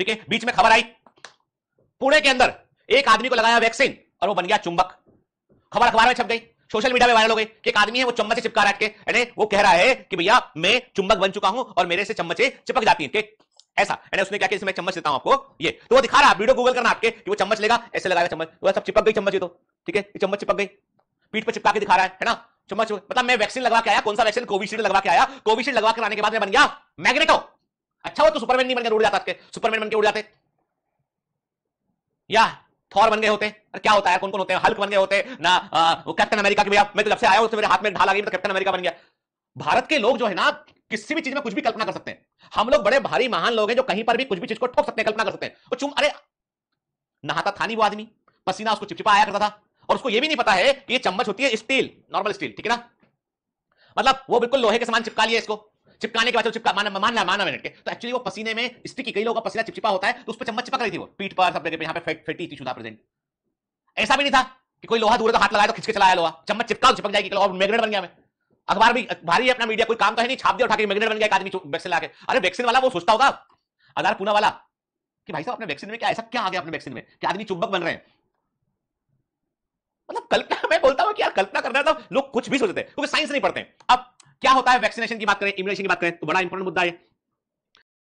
ठीक है बीच में खबर आई पुणे के अंदर एक आदमी को लगाया वैक्सीन और वो बन गया चुंबक खबर अखबार में छप गई सोशल मीडिया में वायरल हो गई कि एक आदमी है वो चम्मच से चिपका रहा है वो कह रहा है कि भैया मैं चुंबक बन चुका हूं और मेरे से चम्मचे चिपक जाती है ऐसा यानी उसने क्या कि मैं चम्मच देता हूं आपको ये तो वो दिखा रहा है वीडियो गूगल करना आपके कि वो चम्मच लेगा ऐसे लगाएगा चम्मच वो सब चिपक गई चम्मच तो ठीक है चम्मच चिपक गई पीठ पर चिपका के दिखा रहा है है ना चम्मच मतलब मैं वैक्सीन लगा के आया कौन सा वैक्सीन कोविशील्ड लगवा के आया कोविशील्ड लगवा कर आने के बाद मैं बन गया मैग्नेटो अच्छा हो तो सुपरमैन नहीं बनकर उड़ जाता आजकल सुपरमैन बनकर उड़ जाते या थॉर बन गए होते अरे क्या होता है कौन कौन होते हैं हल्क बन गए होते ना वो कैप्टन अमेरिका के भैया मैं तो जब से आया उससे मेरे हाथ में ढाल आ गई तो कैप्टन अमेरिका बन गया भारत के लोग जो है ना किसी भी चीज में कुछ भी कल्पना कर सकते हैं हम लोग बड़े भारी महान लोग हैं जो कहीं पर भी कुछ भी चीज को ठोक सकते हैं कल्पना कर सकते हैं चुम अरे नहाता था नहीं वो आदमी पसीना उसको चिपचिपा आया करता था और उसको ये भी नहीं पता है कि ये चम्मच होती है स्टील नॉर्मल स्टील ठीक है ना मतलब वो बिल्कुल लोहे के सामान चिपका लिया इसको चिपकाने के बाद चिपका मान मान ला माना मिनट के तो एक्चुअली वो पसीने में स्टिकी कई लोगों का पसीना चिपचिपा होता है तो उस पर चम्मच चिपक रही थी वो पीठ पर सब जगह यहाँ पे फेट, फेटी टिश्यू था प्रेजेंट ऐसा भी नहीं था कि कोई लोहा दूर का हाथ लगाया तो खिंच के चलाया लोहा चम्मच चिपका चिपक जाएगी और मैग्नेट बन गया मैं अखबार भी भारी है अपना मीडिया कोई काम का तो है नहीं छाप दिया उठा के मैग्नेट बन गया एक आदमी वैक्सीन लाके अरे वैक्सीन वाला वो सोचता होगा आधार पूना वाला कि भाई साहब अपने वैक्सीन में क्या ऐसा क्या आ गया अपने वैक्सीन में कि आदमी चुंबक बन रहे हैं मतलब कल्पना मैं बोलता हूँ कि यार कल्पना करना था तो लोग कुछ भी सोचते हैं क्योंकि साइंस नहीं पढ़ते अब क्या होता है वैक्सीनेशन की बात करें इम्यूनाइजेशन की बात करें तो बड़ा इंपॉर्टेंट मुद्दा है